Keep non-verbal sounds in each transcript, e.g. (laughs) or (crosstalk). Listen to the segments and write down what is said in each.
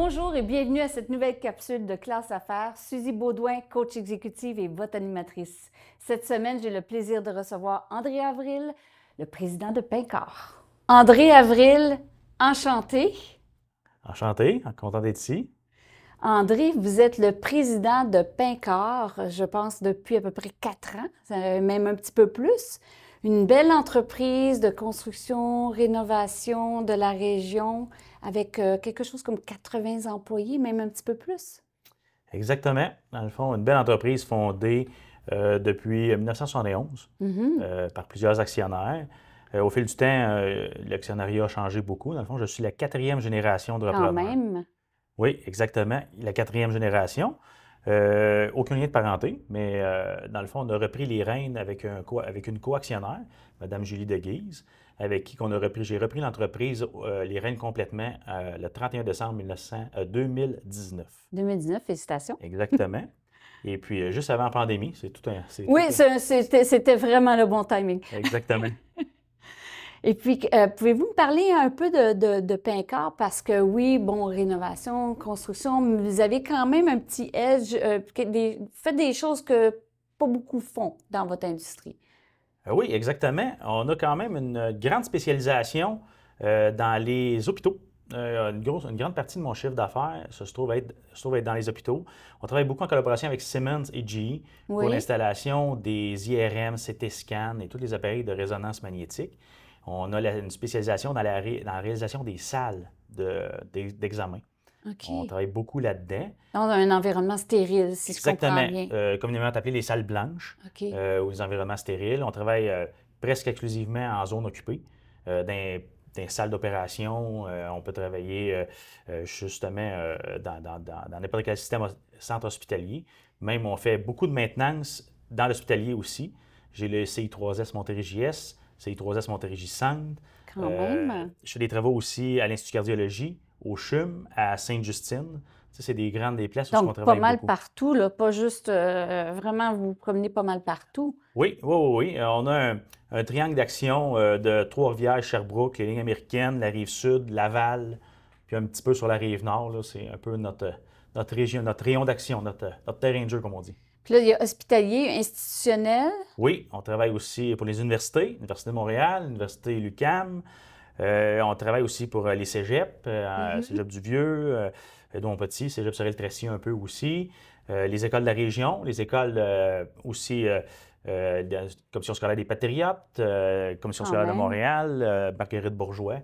Bonjour et bienvenue à cette nouvelle capsule de classe affaires. Suzy Baudouin, coach exécutive et votre animatrice. Cette semaine, j'ai le plaisir de recevoir André Avril, le président de Pincor. André Avril, enchanté. Enchanté, content d'être ici. André, vous êtes le président de Pincor, je pense, depuis à peu près quatre ans, euh, même un petit peu plus une belle entreprise de construction, rénovation de la région avec euh, quelque chose comme 80 employés, même un petit peu plus. Exactement. Dans le fond, une belle entreprise fondée euh, depuis 1971 mhm. euh, par plusieurs actionnaires. au fil du temps, l'actionnariat a changé beaucoup. Dans le fond, je suis la quatrième génération de représentants. Quand même. Oui, exactement. La quatrième génération. Euh, aucun lien de parenté, mais euh, dans le fond, on a repris les rênes avec, une co-actionnaire, Mme Julie de Guise, avec qui qu'on a repris, j'ai repris l'entreprise, euh, les rênes complètement, le 31 décembre 2019. 2019, félicitations. (laughs) Exactement. Et puis, juste avant la pandémie, c'est tout un. Oui, c'était vraiment le bon timing. Exactement. (laughs) Et puis, euh, pouvez-vous me parler un peu de, de, Pincard? Parce que oui, bon, rénovation, construction, vous avez quand même un petit edge. Euh, faites des choses que pas beaucoup font dans votre industrie. Euh, oui, exactement. On a quand même une grande spécialisation euh, dans les hôpitaux. une, grande partie de mon chiffre d'affaires se trouve, être, se être dans les hôpitaux. On travaille beaucoup en collaboration avec Simmons et GE pour l'installation des IRM, CT scan et tous les appareils de résonance magnétique. On a une spécialisation dans la, réalisation des salles d'examen. On travaille beaucoup là-dedans. Dans un environnement stérile, si Exactement. je bien. Euh, communément appelé les salles blanches euh, ou les environnements stériles. On travaille euh, presque exclusivement en zone occupée, dans des salles d'opération, on peut travailler justement dans, n'importe quel système centre hospitalier. Même on fait beaucoup de maintenance dans l'hospitalier aussi. J'ai le CI3S montérégie js c'est les trois s Montérégie-Centre. Quand même. Euh, je fais des travaux aussi à l'Institut cardiologie, au CHUM, à Sainte-Justine. C'est des grandes des places où on travaille. Pas mal partout, là, pas juste euh, vraiment vous, promenez pas mal partout. Oui, oui, oui. Euh, on a un, triangle d'action de Trois-Rivières, Sherbrooke, les lignes américaines, la rive sud, Laval, puis un petit peu sur la rive nord. C'est un peu notre, notre région, notre rayon d'action, notre terrain de jeu, comme on dit. Puis là, il y a hospitalier, institutionnel. Oui, on travaille aussi pour les universités, l'Université de Montréal, l'Université Lucam. Euh, on travaille aussi pour euh, les cégeps, euh, mm-hmm. cégep du Vieux, dont Petit, cégep le tracy un peu aussi, les écoles de la région, les écoles aussi. la commission scolaire des Patriotes, commission ah scolaire de Montréal, Marguerite Bourgeois.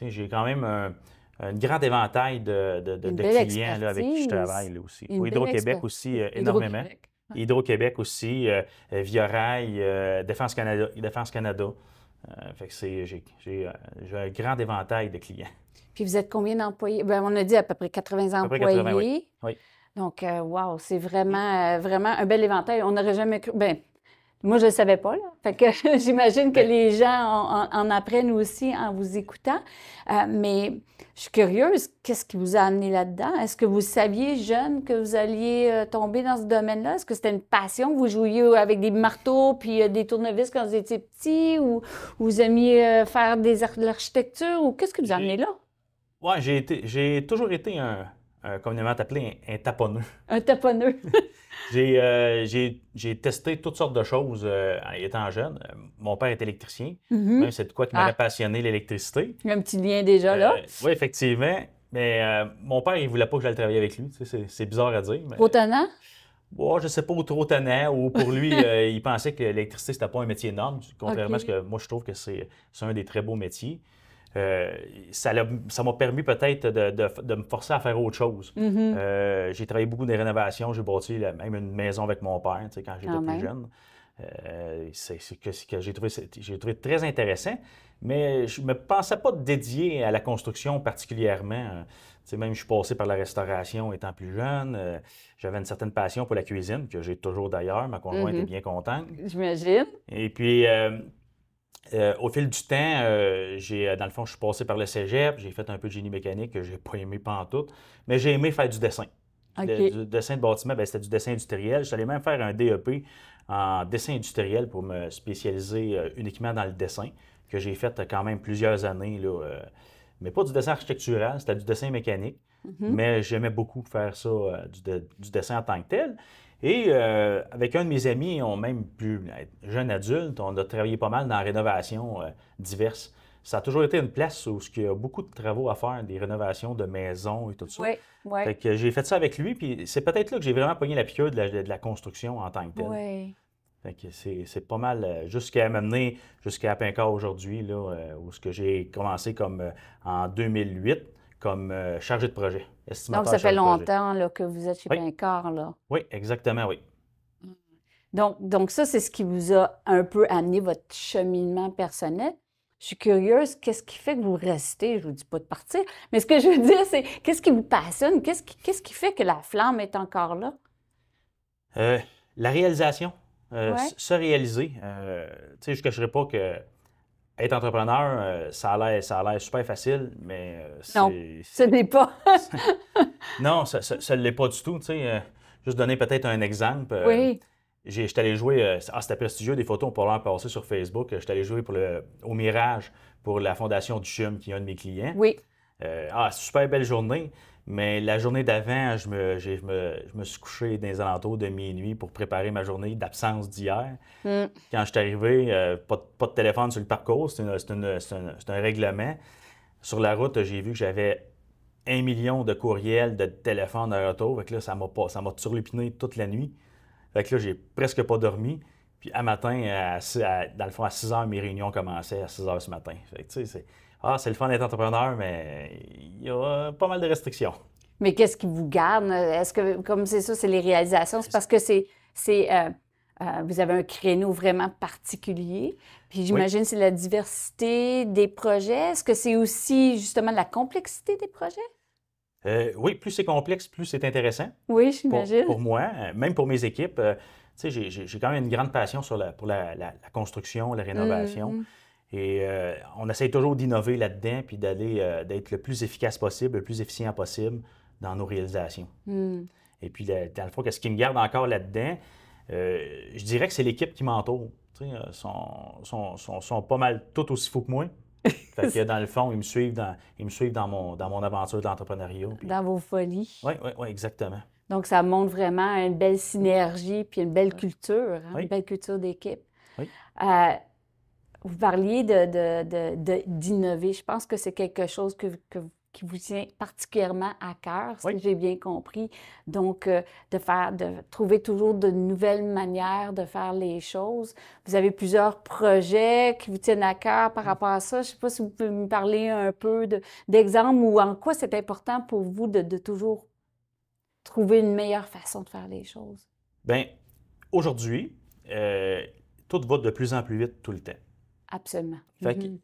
j'ai quand même un grand éventail de, clients avec qui je travaille aussi. Euh, Hydro-Québec aussi, énormément. Euh, Hydro-Québec, euh, aussi, Via Rail, Défense Canada. Défense Canada. fait que j'ai, un grand éventail de clients. Puis vous êtes combien d'employés? Ben, on a dit à peu près 80 employés. oui. Donc, wow, c'est vraiment, vraiment un bel éventail. On n'aurait jamais cru. Ben, moi, je ne savais pas. Là. (laughs) j'imagine que les gens en, apprennent aussi en vous écoutant. Euh, mais je suis curieuse, qu'est-ce qui vous a amené là-dedans? Est-ce que vous saviez, jeune, que vous alliez euh, tomber dans ce domaine-là? Est-ce que c'était une passion? Vous jouiez avec des marteaux puis euh, des tournevis quand vous étiez petit? Ou, vous aimiez faire des de l'architecture? Ou qu'est-ce qui vous a amené là? Oui, j'ai, j'ai toujours été un, euh, communément appelé un, un, taponneux. (laughs) Un taponneux. (laughs) Euh, j'ai, testé toutes sortes de choses euh, étant jeune. Euh, mon père est électricien. Mhm. c'est de quoi qui m'avait ah. passionné l'électricité. Un petit lien déjà là. Euh, oui, effectivement. Mais mon père, il ne voulait pas que j'aille travailler avec lui. c'est, bizarre à dire. Mais... Autanant? Bon, je sais pas, trop tannant, ou pour lui, (laughs) il pensait que l'électricité, c'était pas un métier énorme, contrairement à ce que moi, je trouve que c'est un des très beaux métiers. Euh, ça m'a permis peut-être de, me forcer à faire autre chose. Mhm. Euh, j'ai travaillé beaucoup des rénovations, j'ai bâti même une maison avec mon père tu sais, quand j'étais plus jeune. Euh, c'est que, que j'ai trouvé, trouvé, très intéressant, mais je ne me pensais pas dédié à la construction particulièrement. Tu même je suis passé par la restauration étant plus jeune. J'avais une certaine passion pour la cuisine, que j'ai toujours d'ailleurs. Ma conjointe était est mhm. bien contente. J'imagine. Et puis, euh, au fil du temps, euh, j'ai, euh, dans le fond, je suis passé par le cégep, j'ai fait un peu de génie mécanique que j'ai pas aimé en tout, mais j'ai aimé faire du dessin. du dessin de bâtiment, ben, c'était du dessin industriel. J'allais même faire un DEP en dessin industriel pour me spécialiser uniquement dans le dessin, que j'ai fait quand même plusieurs années, là, mais pas du dessin architectural, c'était du dessin mécanique. Mhm. Mais j'aimais beaucoup faire ça, du dessin en tant que tel. Et euh, avec un de mes amis, on même plus jeune adulte, on a travaillé pas mal dans la rénovation euh, diverses. Ça a toujours été une place où il y a beaucoup de travaux à faire, des rénovations de maisons et tout ça. Oui, oui. que j'ai fait ça avec lui, puis c'est peut-être là que j'ai vraiment pogné la piqûre de la, construction en tant que tel. Oui. que c'est, pas mal euh, jusqu'à m'amener jusqu'à Pincard aujourd'hui, là, où ce que j'ai commencé comme en 2008 comme euh, chargé de projet. Donc, ça fait longtemps que vous êtes chez oui. là. Oui, exactement, oui. Mm. Donc, donc ça, c'est ce qui vous a un peu amené votre cheminement personnel. Je suis curieuse, qu'est-ce qui fait que vous restez? Je ne vous dis pas de partir, mais ce que je veux dire, c'est qu'est-ce qui vous passionne? Qu'est-ce qui, ce qui, fait que la flamme est encore là? Euh, la réalisation. Euh, se réaliser. tu sais, je ne cacherai pas que être entrepreneur, euh, ça a l'air super facile, mais. Euh, c'est. non, ce n'est pas. (laughs) non, ça ne l'est pas du tout. Euh, juste donner peut-être un exemple. oui. J'étais allé jouer, ah, c'était prestigieux, des photos, pour leur en sur Facebook. J'étais allé jouer pour le, au Mirage pour la Fondation du Chum, qui est un de mes clients. Oui. ah, super belle journée. Mais la journée d'avant, je me, je, me, suis couché dans les alentours de minuit pour préparer ma journée d'absence d'hier. Hmm. Quand je suis arrivé, euh, pas, de, téléphone sur le parcours, c'est un, règlement. Sur la route, j'ai vu que j'avais un million de courriels, de téléphones à retour. que là, ça m'a turlupiné toute la nuit. Fait là, j'ai presque pas dormi. Puis à matin, à, dans le fond, à 6 h, mes réunions commençaient à 6 h ce matin. Ah, c'est le fun d'être entrepreneur, mais il y a pas mal de restrictions. Mais qu'est-ce qui vous garde? Est-ce que, comme c'est ça, c'est les réalisations? C'est parce que c'est. Euh, euh, vous avez un créneau vraiment particulier. Puis j'imagine que c'est la diversité des projets. Est-ce que c'est aussi justement la complexité des projets? Euh, oui, plus c'est complexe, plus c'est intéressant. Oui, j'imagine. Pour, moi, même pour mes équipes, j'ai quand même une grande passion sur pour la, construction, la rénovation. Mm-hmm. Et euh, on essaie toujours d'innover là-dedans, puis d'aller, euh, d'être le plus efficace possible, le plus efficient possible dans nos réalisations. Hmm. Et puis, dans le fond, ce qui me garde encore là-dedans, euh, je dirais que c'est l'équipe qui m'entoure. Ils sont, sont, pas mal tout aussi fous que moi. (laughs) fait que dans le fond, ils me suivent dans, ils me suivent dans, mon, dans mon aventure d'entrepreneuriat. Dans vos folies. Oui, oui, oui, exactement. Donc, ça montre vraiment une belle synergie puis une belle culture, hein, une belle culture d'équipe. Oui. Vous parliez d'innover. De, de, je pense que c'est quelque chose qui vous tient particulièrement à cœur, si j'ai bien compris. Donc, euh, de faire, de trouver toujours de nouvelles manières de faire les choses. Vous avez plusieurs projets qui vous tiennent à cœur par rapport à ça. Je ne sais pas si vous pouvez me parler un peu d'exemples ou en quoi c'est important pour vous de, toujours trouver une meilleure façon de faire les choses. Bien, aujourd'hui, euh, tout va de plus en plus vite tout le temps. Absolument. Fait, mhm.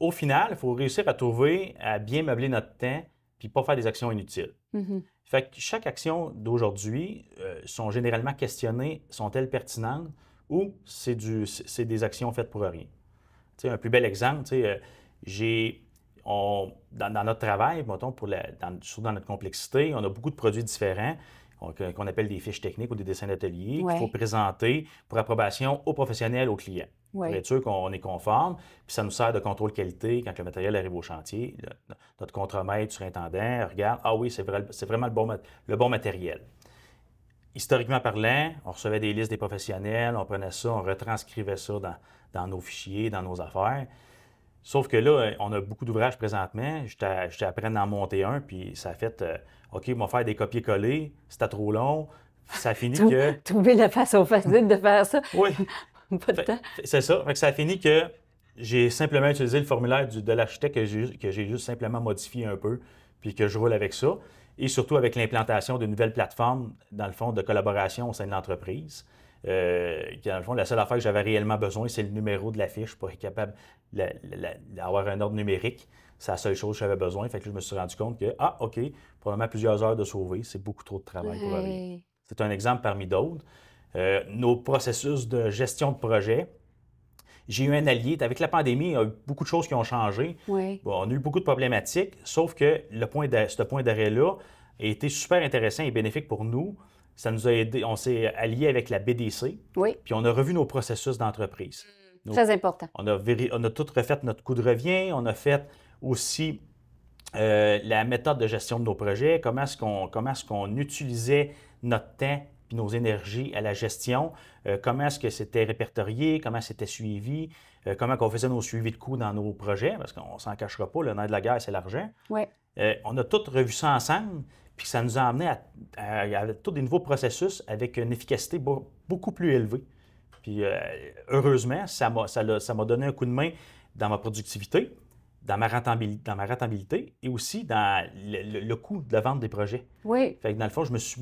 au final, il faut réussir à trouver, à bien meubler notre temps, puis pas faire des actions inutiles. Mhm. Fait que chaque action d'aujourd'hui euh, sont généralement questionnées, sont-elles pertinentes ou c'est, du, des actions faites pour rien. un plus bel exemple, euh, j'ai, on, dans, notre travail, pour la, dans, surtout dans notre complexité, on a beaucoup de produits différents. Euh, qu'on appelle des fiches techniques ou des dessins d'atelier qu'il faut présenter pour approbation aux professionnels, aux clients. Pour être sûr qu'on est conforme, puis ça nous sert de contrôle qualité quand le matériel arrive au chantier. notre contremaître, surintendant regarde, ah oui, c'est vraiment le bon, le bon matériel historiquement parlant, on recevait des listes des professionnels, on prenait ça, on retranscrivait ça dans, nos fichiers, dans nos affaires. Sauf que là, hein, on a beaucoup d'ouvrages présentement. je t'apprends à en monter un, puis ça a fait euh, OK, on va faire des copier-coller, c'était trop long. Ça finit fini que. (laughs) Trouver la façon facile de faire ça. Oui. (laughs) Pas de temps. C'est ça. ça a fini que j'ai simplement utilisé le formulaire de l'architecte que j'ai juste simplement modifié un peu, puis que je roule avec ça. Et surtout avec l'implantation d'une nouvelle plateforme, dans le fond, de collaboration au sein de l'entreprise. Euh, dans le fond, la seule affaire que j'avais réellement besoin, c'est le numéro de la fiche pour être capable d'avoir un ordre numérique. C'est la seule chose que j'avais besoin. Fait que je me suis rendu compte que, ah, OK, probablement plusieurs heures de sauver, c'est beaucoup trop de travail pour C'est un exemple parmi d'autres. Euh, nos processus de gestion de projet, j'ai eu un allié. Avec la pandémie, il y a eu beaucoup de choses qui ont changé. on a eu beaucoup de problématiques, sauf que le ce point d'arrêt-là a été super intéressant et bénéfique pour nous ça nous a aidé. On s'est allié avec la BDC. Oui. Puis on a revu nos processus d'entreprise. Hmm. Très important. On a, tout refait notre coût de revient. On a fait aussi euh, la méthode de gestion de nos projets. Comment est-ce qu'on est qu'on utilisait notre temps et nos énergies à la gestion. Euh, comment est-ce que c'était répertorié? Comment c'était suivi? Euh, comment on faisait nos suivis de coûts dans nos projets? Parce qu'on s'en cachera pas. Le nerf de la guerre, c'est l'argent. Oui. on a tout revu ça ensemble. Puis ça nous a amené à, tous des nouveaux processus avec une efficacité beaucoup plus élevée. Puis euh, heureusement, ça m'a, ça, m'a donné un coup de main dans ma productivité, dans ma rentabilité, dans ma rentabilité et aussi dans le, coût de la vente des projets. Oui. Fait que dans le fond, je me suis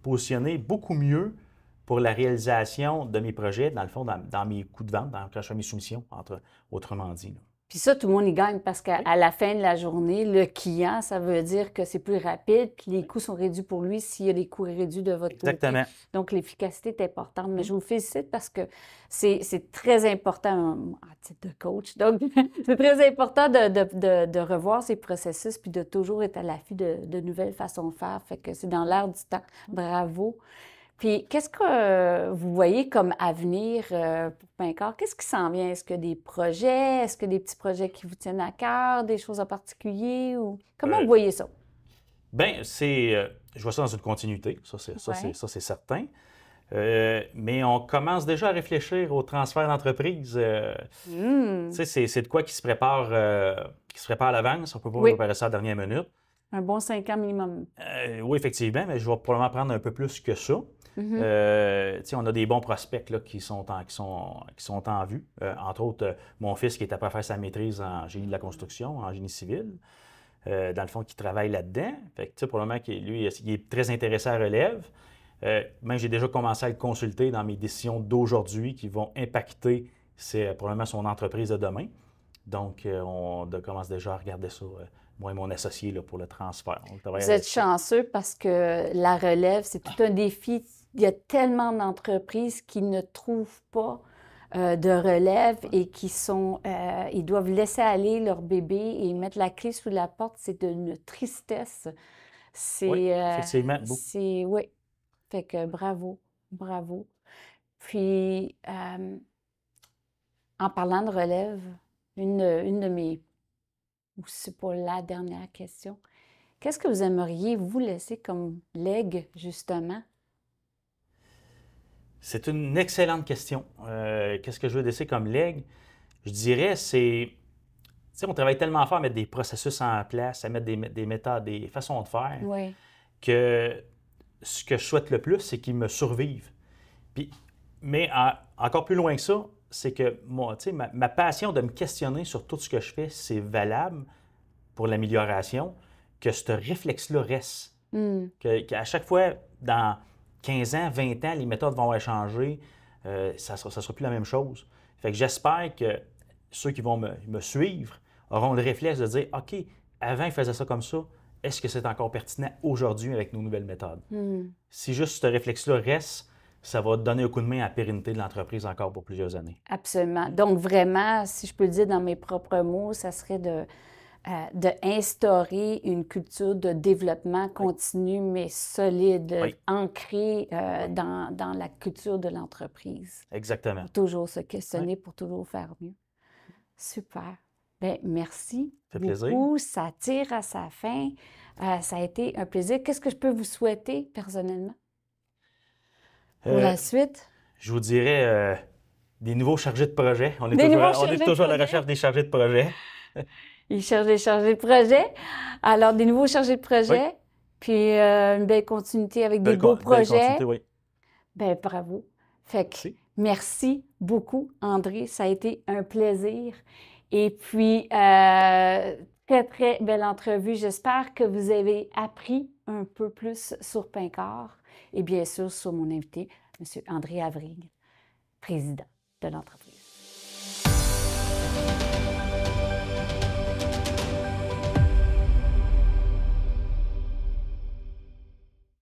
positionné beaucoup mieux pour la réalisation de mes projets, dans le fond, dans, mes coûts de vente, dans, quand je fais mes soumissions, entre, autrement dit. Puis ça, tout le monde y gagne parce qu'à la fin de la journée, le client, ça veut dire que c'est plus rapide, puis les coûts sont réduits pour lui s'il y a des coûts réduits de votre Exactement. côté. Donc, l'efficacité est importante. Mais mm. je vous félicite parce que c'est très important, euh, à titre de coach, donc (laughs) c'est très important de, revoir ces processus puis de toujours être à l'affût de, nouvelles façons de faire. Fait que c'est dans l'air du temps. Mm. Bravo. Puis, qu'est-ce que euh, vous voyez comme avenir euh, pour Pincor? Qu'est-ce qui s'en vient? Est-ce que des projets? Est-ce que des petits projets qui vous tiennent à cœur? Des choses en particulier? Ou... Comment euh, vous voyez ça? Bien, c'est, je vois ça dans une continuité. Ça, c'est, certain. mais on commence déjà à réfléchir au transfert d'entreprise. Mmh. C'est de quoi qui se prépare, qui se prépare à l'avance. On peut pas oui. préparer ça à la dernière minute. Un bon cinq ans minimum. Euh, oui, effectivement, mais je vais probablement prendre un peu plus que ça. Mhm. Euh, on a des bons prospects qui, sont en, qui, sont, qui sont en vue. Euh, entre autres, mon fils qui est après faire sa maîtrise en génie de la construction, en génie civil, dans le fond, qui travaille là-dedans. Fait que, probablement lui, il est très intéressé à relève. même j'ai déjà commencé à le consulter dans mes décisions d'aujourd'hui qui vont impacter probablement son entreprise de demain. Donc, on commence déjà à regarder ça moi et mon associé pour le transfert. Vous êtes chanceux parce que la relève, c'est tout un défi. Il y a tellement d'entreprises qui ne trouvent pas euh, de relève et qui sont, euh, ils doivent laisser aller leur bébé et mettre la clé sous la porte. C'est une tristesse. C'est, oui, euh, oui. Fait que bravo, bravo. Puis, en parlant de relève, une, une de mes ou C'est pour la dernière question. Qu'est-ce que vous aimeriez vous laisser comme legs, justement? C'est une excellente question. Euh, qu'est-ce que je veux laisser comme legs? Je dirais, c'est. Tu sais, on travaille tellement fort à mettre des processus en place, à mettre des, méthodes, des façons de faire, oui. que ce que je souhaite le plus, c'est qu'ils me survivent. Puis, mais encore plus loin que ça, c'est que moi, tu ma, ma passion de me questionner sur tout ce que je fais, c'est valable pour l'amélioration, que ce réflexe-là reste. Hmm. chaque fois, dans 15 ans, 20 ans, les méthodes vont changer, euh, ça ne sera, plus la même chose. Fait que j'espère que ceux qui vont me, suivre auront le réflexe de dire OK, avant, ils faisaient ça comme ça. Est-ce que c'est encore pertinent aujourd'hui avec nos nouvelles méthodes? Hmm. Si juste ce réflexe-là reste, ça va donner un coup de main à la pérennité de l'entreprise encore pour plusieurs années. Absolument. Donc, vraiment, si je peux le dire dans mes propres mots, ça serait de, euh, de instaurer une culture de développement continu, mais solide, ancrée euh, dans, dans, la culture de l'entreprise. Exactement. toujours se questionner, pour toujours faire mieux. Super. Bien, merci. Ça fait plaisir. Ça tire à sa fin. Euh, ça a été un plaisir. Qu'est-ce que je peux vous souhaiter personnellement? Pour la euh, suite? Je vous dirais euh, des nouveaux chargés de projet. On est toujours, à la recherche des chargés de projet. (laughs) Ils cherchent des chargés de projet. Alors, des nouveaux chargés de projet, puis euh, une belle continuité avec des beaux projets. Oui. Ben bravo. Fait que merci. beaucoup, André. Ça a été un plaisir. Et puis, très, très belle entrevue. J'espère que vous avez appris un peu plus sur Pincard et bien sûr sur mon invité, M. André Avrig, président de l'entreprise.